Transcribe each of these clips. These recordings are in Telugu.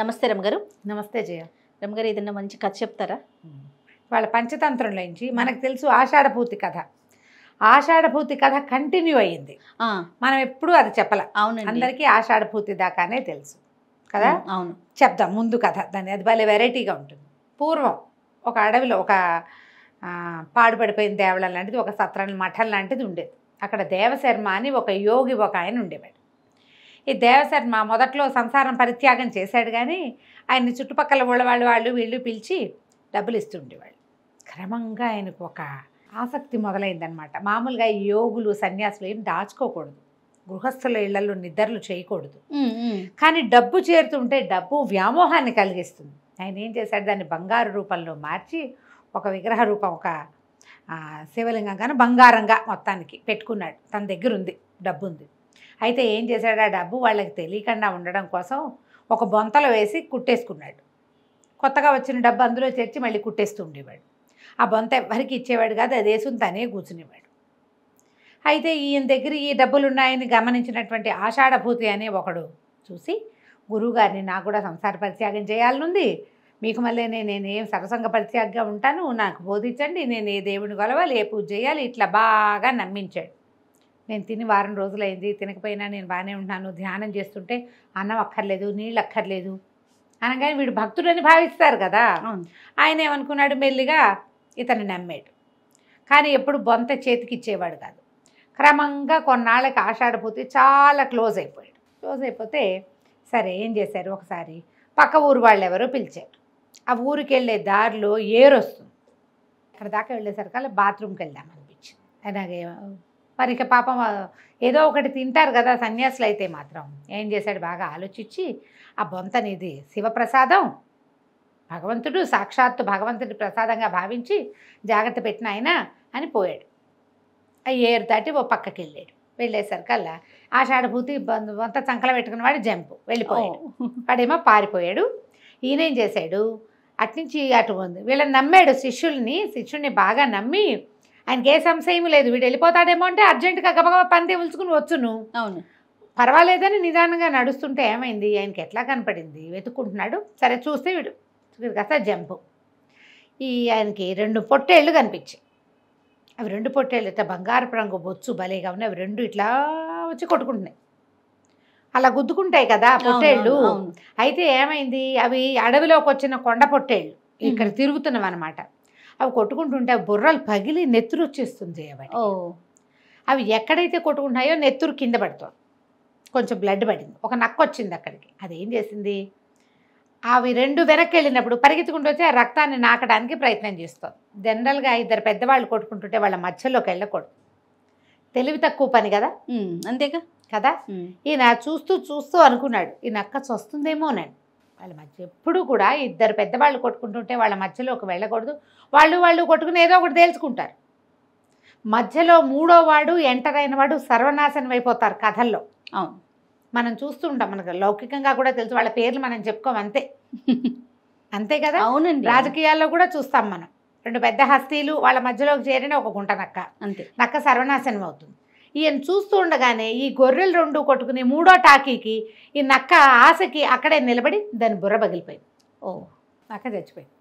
నమస్తే గారు నమస్తే జయ రమ్మగారు ఏదైనా మంచి కథ చెప్తారా వాళ్ళ నుంచి మనకు తెలుసు ఆషాఢపూర్తి కథ ఆషాఢపూర్తి కథ కంటిన్యూ అయ్యింది మనం ఎప్పుడూ అది చెప్పాల అవును అందరికీ ఆషాఢపూర్తి దాకానే తెలుసు కదా అవును చెప్దాం ముందు కథ దాన్ని అది భలే వెరైటీగా ఉంటుంది పూర్వం ఒక అడవిలో ఒక పాడుపడిపోయిన దేవళం లాంటిది ఒక సత్రం మఠం లాంటిది ఉండేది అక్కడ దేవశర్మ అని ఒక యోగి ఒక ఆయన ఉండేవాడు ఈ దేవశర్మ మొదట్లో సంసారం పరిత్యాగం చేశాడు కానీ ఆయన్ని చుట్టుపక్కల ఊళ్ళవాళ్ళు వాళ్ళు వీళ్ళు పిలిచి డబ్బులు ఇస్తుండేవాళ్ళు క్రమంగా ఆయనకు ఒక ఆసక్తి మొదలైందనమాట మామూలుగా యోగులు సన్యాసులు ఏం దాచుకోకూడదు గృహస్థుల ఇళ్లలో నిద్రలు చేయకూడదు కానీ డబ్బు చేరుతుంటే డబ్బు వ్యామోహాన్ని కలిగిస్తుంది ఆయన ఏం చేశాడు దాన్ని బంగారు రూపంలో మార్చి ఒక విగ్రహ రూపం ఒక శివలింగం కానీ బంగారంగా మొత్తానికి పెట్టుకున్నాడు తన దగ్గర ఉంది డబ్బు ఉంది అయితే ఏం చేశాడు ఆ డబ్బు వాళ్ళకి తెలియకుండా ఉండడం కోసం ఒక బొంతలో వేసి కుట్టేసుకున్నాడు కొత్తగా వచ్చిన డబ్బు అందులో చేర్చి మళ్ళీ కుట్టేస్తూ ఉండేవాడు ఆ బొంత ఎవరికి ఇచ్చేవాడు కాదు వేసుని తనే కూర్చునేవాడు అయితే ఈయన దగ్గర ఈ డబ్బులు ఉన్నాయని గమనించినటువంటి ఆషాఢభూతి అనే ఒకడు చూసి గురువుగారిని నాకు కూడా సంసార పరిత్యాగం చేయాలనుంది మీకు మళ్ళీ నేను ఏం సరసంగ పరిత్యాగంగా ఉంటాను నాకు బోధించండి నేను ఏ దేవుని కొలవాలి ఏ పూజ చేయాలి ఇట్లా బాగా నమ్మించాడు నేను తిని వారం రోజులైంది తినకపోయినా నేను బాగానే ఉంటున్నాను ధ్యానం చేస్తుంటే అన్నం అక్కర్లేదు నీళ్ళు అక్కర్లేదు అనగానే వీడు భక్తుడు అని భావిస్తారు కదా ఆయన ఏమనుకున్నాడు మెల్లిగా ఇతను నమ్మాడు కానీ ఎప్పుడు బొంత చేతికి ఇచ్చేవాడు కాదు క్రమంగా కొన్నాళ్ళకి ఆషాడపోతే చాలా క్లోజ్ అయిపోయాడు క్లోజ్ అయిపోతే సరే ఏం చేశారు ఒకసారి పక్క ఊరు వాళ్ళు ఎవరో పిలిచారు ఆ ఊరికి వెళ్ళే దారిలో ఏరు వస్తుంది అక్కడ దాకా వెళ్ళేసరికల్లా బాత్రూమ్కి వెళ్దాం అనిపించింది అలాగే మరి ఇక పాపం ఏదో ఒకటి తింటారు కదా సన్యాసులు అయితే మాత్రం ఏం చేశాడు బాగా ఆలోచించి ఆ బొంతనిది శివప్రసాదం భగవంతుడు సాక్షాత్తు భగవంతుడి ప్రసాదంగా భావించి జాగ్రత్త పెట్టిన ఆయన అని పోయాడు అవి ఏరు దాటి ఓ పక్కకి వెళ్ళాడు వెళ్ళేసరికల్లా ఆషాఢభూతి వంత చంకల వాడు జంపు వెళ్ళిపోయాడు వాడేమో పారిపోయాడు ఈయనేం చేశాడు అట్నుంచి అటు ఉంది వీళ్ళని నమ్మాడు శిష్యుల్ని శిష్యుడిని బాగా నమ్మి ఆయనకి ఏ సంశయం లేదు వీడు వెళ్ళిపోతాడేమో అంటే అర్జెంటుగా గబగబ పని తెలుసుకుని వచ్చును అవును పర్వాలేదని నిదానంగా నడుస్తుంటే ఏమైంది ఆయనకి ఎట్లా కనపడింది వెతుక్కుంటున్నాడు సరే చూస్తే వీడు కాస్త జంపు ఈ ఆయనకి రెండు పొట్టేళ్ళు కనిపించాయి అవి రెండు పొట్టేళ్ళు అయితే బంగారపు రంగు బొచ్చు భలేగా ఉన్నాయి అవి రెండు ఇట్లా వచ్చి కొట్టుకుంటున్నాయి అలా గుద్దుకుంటాయి కదా పొట్టేళ్ళు అయితే ఏమైంది అవి అడవిలోకి వచ్చిన కొండ పొట్టేళ్ళు ఇక్కడ తిరుగుతున్నాం అనమాట అవి కొట్టుకుంటుంటే ఆ బుర్రలు పగిలి నెత్తురు వచ్చేస్తుంది అవి అవి ఎక్కడైతే కొట్టుకుంటున్నాయో నెత్తురు కింద పడుతుంది కొంచెం బ్లడ్ పడింది ఒక నక్క వచ్చింది అక్కడికి అదేం చేసింది అవి రెండు వెనక్కి వెళ్ళినప్పుడు పరిగెత్తుకుంటూ వచ్చి ఆ రక్తాన్ని నాకడానికి ప్రయత్నం చేస్తుంది జనరల్గా ఇద్దరు పెద్దవాళ్ళు కొట్టుకుంటుంటే వాళ్ళ మధ్యలోకి వెళ్ళకూడదు తెలివి తక్కువ పని కదా అంతేగా కదా ఈయన చూస్తూ చూస్తూ అనుకున్నాడు ఈ నక్క అని వాళ్ళ మధ్య ఎప్పుడు కూడా ఇద్దరు పెద్దవాళ్ళు కొట్టుకుంటుంటే వాళ్ళ మధ్యలోకి వెళ్ళకూడదు వాళ్ళు వాళ్ళు కొట్టుకుని ఏదో ఒకటి తేల్చుకుంటారు మధ్యలో మూడో వాడు ఎంటర్ అయిన వాడు సర్వనాశనం అయిపోతారు కథల్లో అవును మనం చూస్తుంటాం మనకు లౌకికంగా కూడా తెలుసు వాళ్ళ పేర్లు మనం చెప్పుకోం అంతే అంతే కదా అవునండి రాజకీయాల్లో కూడా చూస్తాం మనం రెండు పెద్ద హస్తీలు వాళ్ళ మధ్యలోకి చేరిన ఒక గుంట నక్క అంతే నక్క సర్వనాశనం అవుతుంది ఈయన చూస్తూ ఉండగానే ఈ గొర్రెలు రెండు కొట్టుకుని మూడో టాకీకి ఈ నక్క ఆశకి అక్కడే నిలబడి దాని బుర్ర పగిలిపోయింది ఓ నక్క చచ్చిపోయింది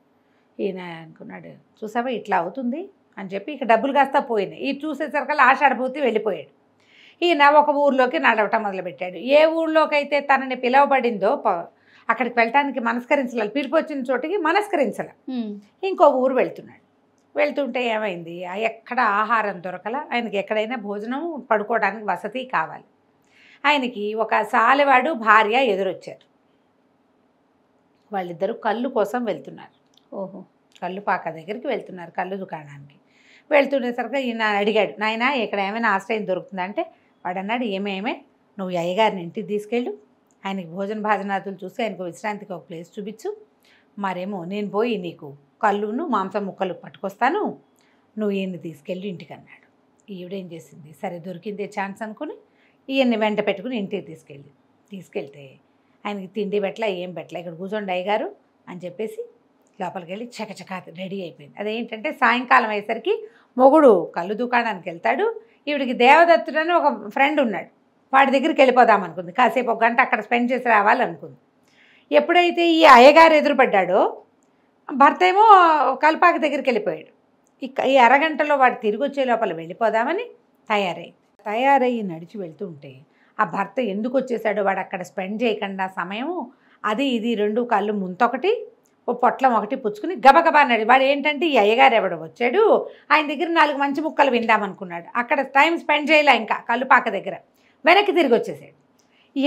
ఈయన అనుకున్నాడు చూసావా ఇట్లా అవుతుంది అని చెప్పి ఇక డబ్బులు కాస్త పోయినాయి ఈ చూసేసరికల్లా ఆషాఢపూర్తి వెళ్ళిపోయాడు ఈయన ఒక ఊర్లోకి నడవటం మొదలుపెట్టాడు ఏ ఊర్లోకైతే తనని పిలవబడిందో అక్కడికి వెళ్ళటానికి మనస్కరించాలి పిలిపొచ్చిన చోటికి మనస్కరించాలి ఇంకో ఊరు వెళ్తున్నాడు వెళ్తుంటే ఏమైంది ఎక్కడ ఆహారం దొరకల ఆయనకి ఎక్కడైనా భోజనం పడుకోవడానికి వసతి కావాలి ఆయనకి ఒక సాలెవాడు భార్య ఎదురొచ్చారు వాళ్ళిద్దరూ కళ్ళు కోసం వెళ్తున్నారు ఓహో కళ్ళు పాక దగ్గరికి వెళ్తున్నారు కళ్ళు దుకాణానికి వెళ్తుండేసరికి ఈయన అడిగాడు నాయన ఇక్కడ ఏమైనా ఆశ్రయం దొరుకుతుందంటే వాడు అన్నాడు ఏమేమే నువ్వు అయ్యగారిని ఇంటికి తీసుకెళ్ళు ఆయనకి భోజన భాజనాథులు చూసి ఆయనకు విశ్రాంతికి ఒక ప్లేస్ చూపించు మరేమో నేను పోయి నీకు కళ్ళును మాంసం ముక్కలు పట్టుకొస్తాను నువ్వు ఈయన్ని తీసుకెళ్ళి ఇంటికి అన్నాడు ఈవిడేం చేసింది సరే దొరికిందే ఛాన్స్ అనుకుని ఈయన్ని వెంట పెట్టుకుని ఇంటికి తీసుకెళ్ళి తీసుకెళ్తే ఆయనకి తిండి పెట్టలా ఏం పెట్టలా ఇక్కడ కూర్చోండి అయ్యగారు అని చెప్పేసి లోపలికి వెళ్ళి చకచకా రెడీ అయిపోయింది అదేంటంటే సాయంకాలం అయ్యేసరికి మొగుడు కళ్ళు దుకాణానికి వెళ్తాడు ఈవిడికి దేవదత్తుడని ఒక ఫ్రెండ్ ఉన్నాడు వాడి దగ్గరికి వెళ్ళిపోదాం అనుకుంది కాసేపు ఒక గంట అక్కడ స్పెండ్ చేసి రావాలనుకుంది ఎప్పుడైతే ఈ అయ్యగారు ఎదురుపడ్డాడో భర్త ఏమో కల్పాక దగ్గరికి వెళ్ళిపోయాడు ఈ అరగంటలో వాడు తిరిగి వచ్చే లోపల వెళ్ళిపోదామని తయారై తయారయ్యి నడిచి వెళ్తుంటే ఆ భర్త ఎందుకు వచ్చేసాడో వాడు అక్కడ స్పెండ్ చేయకుండా సమయము అది ఇది రెండు కళ్ళు ముంతొకటి ఓ పొట్లం ఒకటి పుచ్చుకుని గబగబా నడి వాడు ఏంటంటే ఈ అయ్యగారు ఎవడో వచ్చాడు ఆయన దగ్గర నాలుగు మంచి ముక్కలు విందామనుకున్నాడు అక్కడ టైం స్పెండ్ చేయలే ఇంకా కళ్ళు పాక దగ్గర వెనక్కి తిరిగి వచ్చేసాడు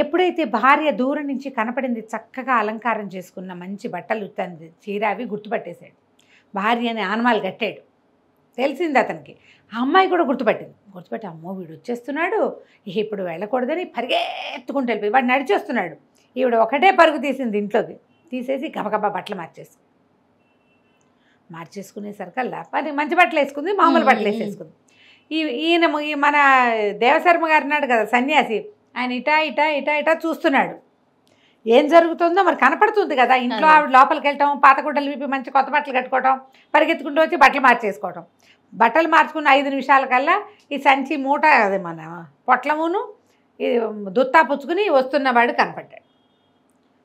ఎప్పుడైతే భార్య దూరం నుంచి కనపడింది చక్కగా అలంకారం చేసుకున్న మంచి బట్టలు తన చీర అవి గుర్తుపట్టేశాడు భార్య అని ఆనమాలు కట్టాడు తెలిసింది అతనికి ఆ అమ్మాయి కూడా గుర్తుపట్టింది గుర్తుపెట్టి అమ్మో వీడు వచ్చేస్తున్నాడు ఇప్పుడు వెళ్ళకూడదని పరిగెత్తుకుంటూ వెళ్ళిపోయి వాడు నడిచేస్తున్నాడు ఈవిడ ఒకటే పరుగు తీసింది ఇంట్లోకి తీసేసి గబగబా బట్టలు మార్చేసుకుంది మార్చేసుకునేసరికల్లా పని మంచి బట్టలు వేసుకుంది మామూలు బట్టలు వేసేసుకుంది ఈ ఈయన మన దేవశర్మ గారు అన్నాడు కదా సన్యాసి ఆయన ఇటా ఇటా ఇటా ఇటా చూస్తున్నాడు ఏం జరుగుతుందో మరి కనపడుతుంది కదా ఇంట్లో ఆవిడ లోపలికి వెళ్ళటం పాత గుడ్డలు విప్పి మంచి కొత్త బట్టలు కట్టుకోవటం పరిగెత్తుకుంటూ వచ్చి బట్టలు మార్చేసుకోవటం బట్టలు మార్చుకున్న ఐదు నిమిషాలకల్లా ఈ సంచి మూట అది మన పొట్లమును దుత్తా పుచ్చుకుని వస్తున్నవాడు కనపడ్డాడు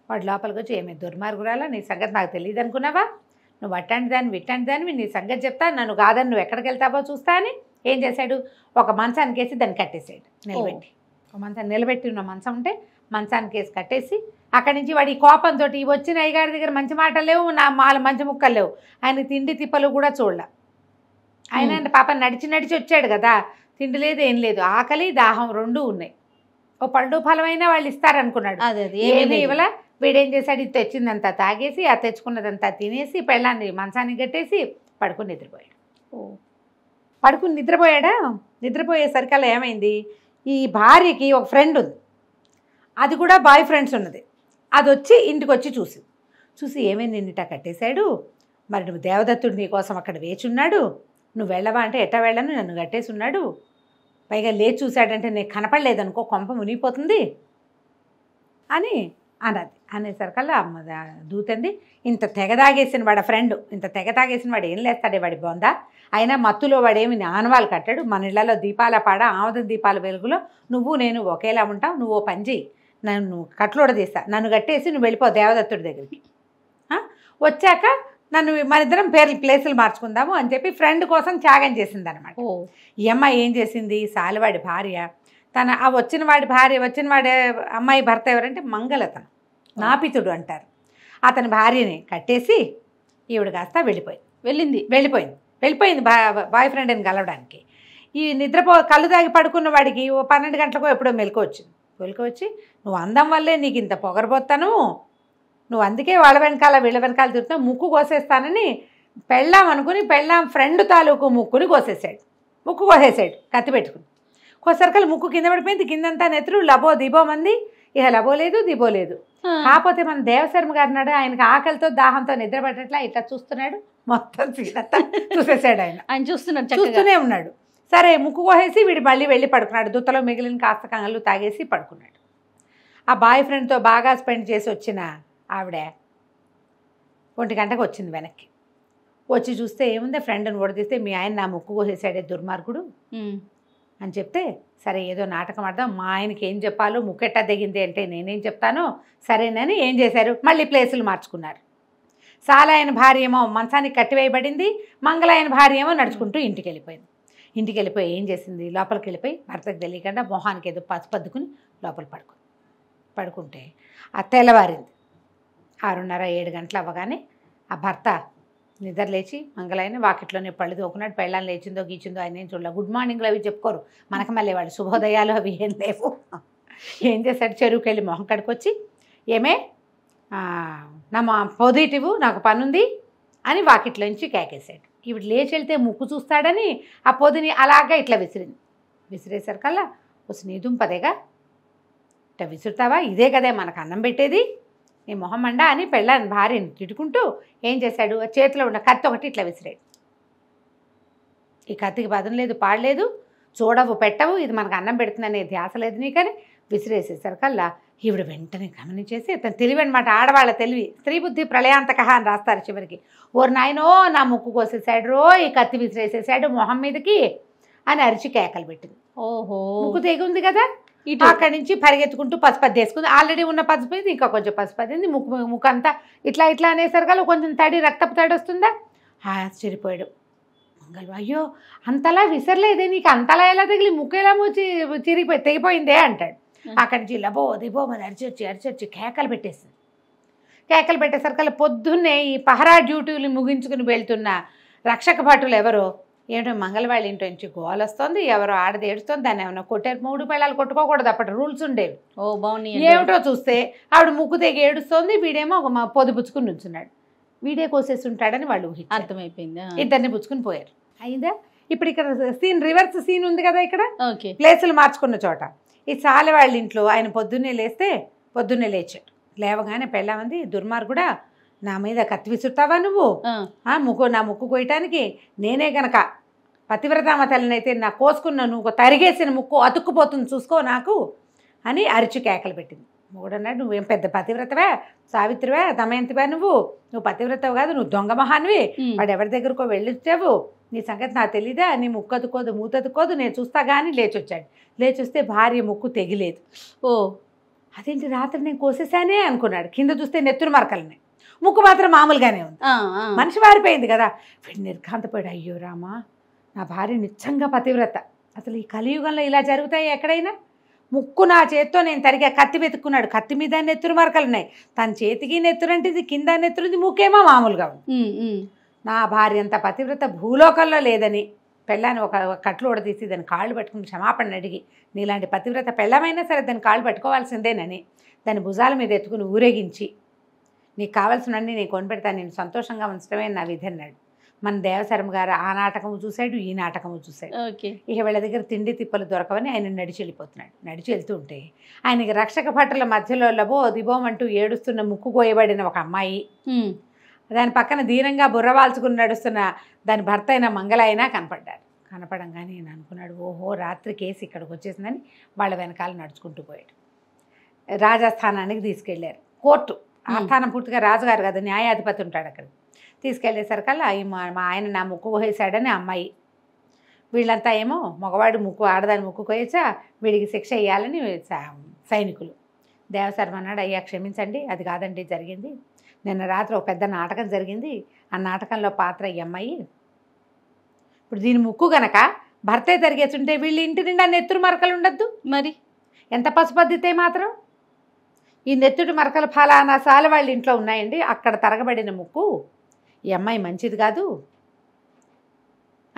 వాడు లోపలికి వచ్చి ఏమి దుర్మార్గురాలా నీ సంగతి నాకు తెలియదు అనుకున్నావా నువ్వు అట్టండి దాన్ని విట్టండి దాన్ని నీ సంగతి చెప్తా నన్ను కాదని నువ్వు ఎక్కడికి వెళ్తావో చూస్తా అని ఏం చేశాడు ఒక మంచానికి వేసి దాన్ని కట్టేసాడు నిలబెట్టి మంచం నిలబెట్టి ఉన్న మంచం ఉంటే మంచానికి వేసి కట్టేసి అక్కడి నుంచి వాడి కోపంతో వచ్చిన అయ్యగారి దగ్గర మంచి మాటలు లేవు నా వాళ్ళ మంచి ముక్కలు లేవు ఆయన తిండి తిప్పలు కూడా చూడలే ఆయన పాప నడిచి నడిచి వచ్చాడు కదా తిండి లేదు ఏం లేదు ఆకలి దాహం రెండు ఉన్నాయి ఓ పండు ఫలమైనా వాళ్ళు ఇస్తారనుకున్నాడు ఏమైనా ఇవ్వలా వీడేం చేశాడు ఇది తెచ్చిందంతా తాగేసి ఆ తెచ్చుకున్నదంతా తినేసి పెళ్ళాన్ని మంచానికి కట్టేసి పడుకుని నిద్రపోయాడు పడుకుని నిద్రపోయాడా నిద్రపోయేసరికి అలా ఏమైంది ఈ భార్యకి ఒక ఫ్రెండ్ ఉంది అది కూడా బాయ్ ఫ్రెండ్స్ ఉన్నది అది వచ్చి ఇంటికి వచ్చి చూసి చూసి ఏమైంది నిన్నటా కట్టేశాడు మరి నువ్వు దేవదత్తుడు నీ కోసం అక్కడ ఉన్నాడు నువ్వు వెళ్ళవా అంటే ఎట్టా వెళ్ళను నన్ను కట్టేసున్నాడు పైగా లేచి చూశాడంటే నేను కనపడలేదనుకో కొంప మునిగిపోతుంది అని అన్నది అనేసరికల్లా అమ్మ దూతంది ఇంత తెగ తాగేసిన వాడు ఫ్రెండ్ ఇంత తెగ తాగేసిన వాడు ఏం లేస్తాడే వాడి బొంద అయినా మత్తులో వాడేమి ఆనవాలు కట్టాడు మన ఇళ్లలో దీపాల పాడ ఆమద దీపాల వెలుగులో నువ్వు నేను ఒకేలా ఉంటావు నువ్వు పని చేయి నన్ను కట్లోడదీస్తా నన్ను కట్టేసి నువ్వు వెళ్ళిపో దేవదత్తుడి దగ్గరికి వచ్చాక నన్ను ఇద్దరం పేర్లు ప్లేసులు మార్చుకుందాము అని చెప్పి ఫ్రెండ్ కోసం త్యాగం అనమాట ఈ అమ్మాయి ఏం చేసింది సాలివాడి భార్య తన ఆ వచ్చిన వాడి భార్య వచ్చిన వాడి అమ్మాయి భర్త ఎవరంటే మంగళతను నాపితుడు అంటారు అతని భార్యని కట్టేసి ఈవిడ కాస్త వెళ్ళిపోయింది వెళ్ళింది వెళ్ళిపోయింది వెళ్ళిపోయింది బాయ్ ఫ్రెండ్ని కలవడానికి ఈ నిద్రపో కళ్ళు తాగి పడుకున్న వాడికి ఓ పన్నెండు గంటలకో ఎప్పుడో మెలకు వచ్చింది మెలకు వచ్చి నువ్వు అందం వల్లే నీకు ఇంత పొగరబోతాను నువ్వు అందుకే వాళ్ళ వెనకాల వీళ్ళ వెనకాల తిరుగుతున్నావు ముక్కు కోసేస్తానని పెళ్ళాం అనుకుని పెళ్ళాం ఫ్రెండ్ తాలూకు ముక్కుని కోసేసాడు ముక్కు కోసేసాడు కత్తి పెట్టుకుని కోసరికలు ముక్కు కింద పడిపోయింది కిందంతా నెత్తురు లబో దిబో మంది ఇక లబో లేదు దిబో లేదు కాకపోతే మన దేవశర్మ గారు నాడు ఆయనకు ఆకలితో దాహంతో నిద్ర పట్టట్లా ఇట్లా చూస్తున్నాడు మొత్తం సీనంతా చూసేసాడు ఆయన ఆయన చూస్తున్నాడు చూస్తూనే ఉన్నాడు సరే ముక్కు కోసేసి వీడు మళ్ళీ వెళ్ళి పడుకున్నాడు దుత్తలో మిగిలిన కాస్త కంగలు తాగేసి పడుకున్నాడు ఆ బాయ్ ఫ్రెండ్తో బాగా స్పెండ్ చేసి వచ్చిన ఆవిడ ఒంటి గంటకు వచ్చింది వెనక్కి వచ్చి చూస్తే ఏముంది ఫ్రెండ్ని ఓడదీస్తే మీ ఆయన నా ముక్కు కోసేసాడే దుర్మార్గుడు అని చెప్తే సరే ఏదో నాటకం ఆడదాం మా ఆయనకి ఏం చెప్పాలో ముకెట్టా దిగింది అంటే నేనేం చెప్తానో సరేనని ఏం చేశారు మళ్ళీ ప్లేసులు మార్చుకున్నారు సాలాయన భార్య ఏమో మంచానికి కట్టివేయబడింది మంగళాయన భార్య ఏమో నడుచుకుంటూ ఇంటికి వెళ్ళిపోయింది ఇంటికి వెళ్ళిపోయి ఏం చేసింది లోపలికి వెళ్ళిపోయి భర్తకు తెలియకుండా మొహానికి ఏదో పద్దుకుని లోపల పడుకుంది పడుకుంటే ఆ తెల్లవారింది ఆరున్నర ఏడు గంటలు అవ్వగానే ఆ భర్త నిద్ర లేచి మంగళైన వాకిట్లోనే పళ్ళు తోకున్నాడు పెళ్ళాన్ని లేచిందో గీచిందో ఆయన ఏం చూడలేదు గుడ్ మార్నింగ్లు అవి చెప్పుకోరు మనకు మళ్ళీ వాళ్ళు శుభోదయాలు అవి ఏం లేవు ఏం చేశాడు చెరువుకి వెళ్ళి మొహం కడుకొచ్చి ఏమే నా పాజిటివ్ నాకు పనుంది అని వాకిట్లోంచి కేకేశాడు ఇవి లేచి వెళ్తే ముక్కు చూస్తాడని ఆ పొదిని అలాగా ఇట్లా విసిరింది విసిరేసరికల్లా ఒక స్నేహితుం పదేగా ఇట్లా విసురుతావా ఇదే కదే మనకు అన్నం పెట్టేది నీ మొహమ్మండ అని పెళ్ళాను భార్యని తిట్టుకుంటూ ఏం చేశాడు చేతిలో ఉన్న కత్తి ఒకటి ఇట్లా విసిరాడు ఈ కత్తికి బదం లేదు పాడలేదు చూడవు పెట్టవు ఇది మనకు అన్నం పెడుతుందనే ధ్యాస లేదు నీ విసిరేసేసారు విసిరేసేసరికల్లా ఈవిడ వెంటనే గమనించేసి అతను తెలివి అనమాట ఆడవాళ్ళ తెలివి స్త్రీ బుద్ధి ప్రళయాంతక అని రాస్తారు చివరికి ఓరు నాయనో నా ముక్కు కోసేసాడు రో ఈ కత్తి విసిరేసేసాడు మొహం మీదకి అని అరిచి కేకలు పెట్టింది ఓహో ముక్కు తెగుంది కదా అక్కడి నుంచి పరిగెత్తుకుంటూ పసుపద్ది వేసుకుంది ఆల్రెడీ ఉన్న పసుపు ఇంకా కొంచెం అయింది ముక్కు ముక్కు అంతా ఇట్లా ఇట్లా అనేసరికల్లా కొంచెం తడి రక్తపు తడి వస్తుందా ఆశ్చర్యపోయాడు మంగళ అయ్యో అంతలా విసరలేదే నీకు అంతలా ఎలా తగిలి ముక్కు ఎలా చిరిగిపోయి తెగిపోయిందే అంటాడు అక్కడి నుంచి ఇలా దిబో పోమని అరిచొచ్చి అరిచొచ్చి కేకలు పెట్టేసింది కేకలు పెట్టేసరికల్లా పొద్దున్నే ఈ పహరా డ్యూటీలు ముగించుకుని వెళ్తున్న రక్షక భటులు ఎవరో ఏమిటో మంగళవాళ్ళ ఇంటి నుంచి గోలొస్తుంది ఎవరో ఆడది ఏడుస్తుంది దాన్ని ఏమైనా కొట్టారు మూడు పళ్ళాలు కొట్టుకోకూడదు అప్పటి రూల్స్ ఉండేవి ఓ బాగుంది ఏమిటో చూస్తే ఆవిడ ముక్కు తెగి ఏడుస్తోంది వీడేమో ఒక పొదుపుచ్చుకుని ఉంచున్నాడు వీడే కోసేసి ఉంటాడని వాళ్ళు అర్థమైపోయింది ఇద్దరిని పుచ్చుకుని పోయారు అయిందా ఇప్పుడు ఇక్కడ సీన్ రివర్స్ సీన్ ఉంది కదా ఇక్కడ ప్లేసులు మార్చుకున్న చోట ఈ సాలె వాళ్ళ ఇంట్లో ఆయన పొద్దున్నే లేస్తే పొద్దున్నే లేచాడు లేవగానే పెళ్ళామంది దుర్మార్గుడా నా మీద కత్తి విసురుతావా నువ్వు ముగ్గు నా ముక్కు కొయ్యటానికి నేనే గనక పతివ్రతామ తల్లినైతే నా కోసుకున్న నువ్వు తరిగేసిన ముక్కు అతుక్కుపోతుంది చూసుకో నాకు అని అరిచి కేకలు పెట్టింది మూడన్నాడు నువ్వేం పెద్ద పతివ్రతవే సావిత్రివే దమయంతివే నువ్వు నువ్వు పతివ్రతవు కాదు నువ్వు దొంగ మహాన్వి వాడు ఎవరి దగ్గరకో వెళ్ళొచ్చావు నీ సంగతి నాకు తెలీదా నీ ముక్కు అతుకోదు మూతతుకోదు నేను చూస్తా కానీ లేచి వచ్చాడు లేచి వస్తే భార్య ముక్కు తెగిలేదు ఓ అదేంటి రాత్రి నేను కోసేసానే అనుకున్నాడు కింద చూస్తే నెత్తురు మరకలనే ముక్కు మాత్రం మామూలుగానే ఉంది మనిషి మారిపోయింది కదా నిర్ఘాంతపోయాడు అయ్యో రామా నా భార్య నిచ్చంగా పతివ్రత అసలు ఈ కలియుగంలో ఇలా జరుగుతాయి ఎక్కడైనా ముక్కు నా చేత్తో నేను తరిగా కత్తి వెతుక్కున్నాడు కత్తి మీద నెత్తురు మరకలు ఉన్నాయి తన చేతికి ఇది కింద నెత్తురుంది ముక్కేమో మామూలుగా ఉంది నా భార్య అంత పతివ్రత భూలోకంలో లేదని పెళ్ళాన్ని ఒక కట్లు తీసి దాని కాళ్ళు పట్టుకుని క్షమాపణ అడిగి నీలాంటి పతివ్రత పెళ్ళమైనా సరే దాని కాళ్ళు పట్టుకోవాల్సిందేనని దాని భుజాల మీద ఎత్తుకుని ఊరేగించి నీకు కావాల్సినవన్నీ నీకు కొనిపెడతాను నేను సంతోషంగా ఉంచడమే నా విధి అన్నాడు మన దేవశర్మ గారు ఆ నాటకము చూశాడు ఈ నాటకము చూశాడు ఇక వీళ్ళ దగ్గర తిండి తిప్పలు దొరకవని ఆయన నడిచి వెళ్ళిపోతున్నాడు నడిచి వెళ్తూ ఉంటే ఆయనకి రక్షక భటుల మధ్యలో లబో దిబోమంటూ ఏడుస్తున్న ముక్కు కోయబడిన ఒక అమ్మాయి దాని పక్కన ధీరంగా బుర్రవాల్చుకుని నడుస్తున్న దాని భర్త అయిన మంగళైనా కనపడ్డాడు కనపడంగానే నేను అనుకున్నాడు ఓహో రాత్రి కేసు ఇక్కడికి వచ్చేసిందని వాళ్ళ వెనకాల నడుచుకుంటూ పోయాడు రాజస్థానానికి తీసుకెళ్ళారు కోర్టు ఆస్థానం పూర్తిగా రాజుగారు కదా న్యాయాధిపతి ఉంటాడు అక్కడ తీసుకెళ్ళేసరికల్లా మా మా ఆయన నా ముక్కు పోసేశాడని అమ్మాయి వీళ్ళంతా ఏమో మగవాడు ముక్కు ఆడదాని ముక్కు కోయచ్చా వీడికి శిక్ష వేయాలని సైనికులు దేవశర్మ అన్నాడు అయ్యా క్షమించండి అది కాదండి జరిగింది నిన్న రాత్రి ఒక పెద్ద నాటకం జరిగింది ఆ నాటకంలో పాత్ర ఈ అమ్మాయి ఇప్పుడు దీని ముక్కు గనక భర్తే జరిగేస్తుంటే వీళ్ళు ఇంటి నిండా నెత్తురు మరకలు ఉండద్దు మరి ఎంత పసుపద్దితే మాత్రం ఈ నెత్తుడి మరకలు ఫలానా సాల వాళ్ళ ఇంట్లో ఉన్నాయండి అక్కడ తరగబడిన ముక్కు ఈ అమ్మాయి మంచిది కాదు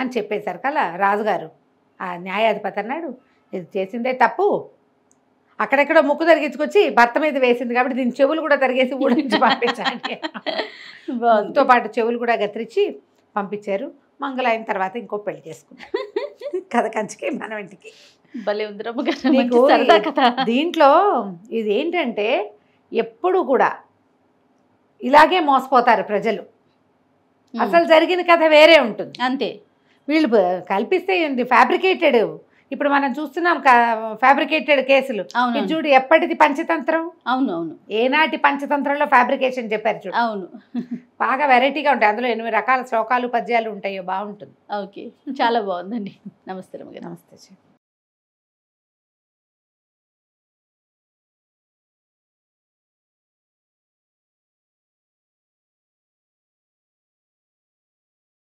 అని చెప్పేశారు కల రాజుగారు ఆ న్యాయాధిపతి అన్నాడు ఇది చేసిందే తప్పు అక్కడెక్కడ ముక్కు తరిగించుకొచ్చి భర్త మీద వేసింది కాబట్టి దీని చెవులు కూడా తరిగేసి ఊడించి పంపించాలి పాటు చెవులు కూడా గతిరించి పంపించారు మంగళ అయిన తర్వాత ఇంకో పెళ్లి చేసుకున్నాం కథ కంచికి మన ఇంటికి భలే దీంట్లో ఇది ఏంటంటే ఎప్పుడు కూడా ఇలాగే మోసపోతారు ప్రజలు అసలు జరిగిన కథ వేరే ఉంటుంది అంతే వీళ్ళు కల్పిస్తే ఫ్యాబ్రికేటెడ్ ఇప్పుడు మనం చూస్తున్నాం ఫ్యాబ్రికేటెడ్ కేసులు చూడు ఎప్పటిది పంచతంత్రం అవునవును ఏనాటి పంచతంత్రంలో ఫ్యాబ్రికేషన్ చెప్పారు చూడు అవును బాగా వెరైటీగా ఉంటాయి అందులో ఎనిమిది రకాల శ్లోకాలు పద్యాలు ఉంటాయో బాగుంటుంది ఓకే చాలా బాగుందండి నమస్తే నమస్తే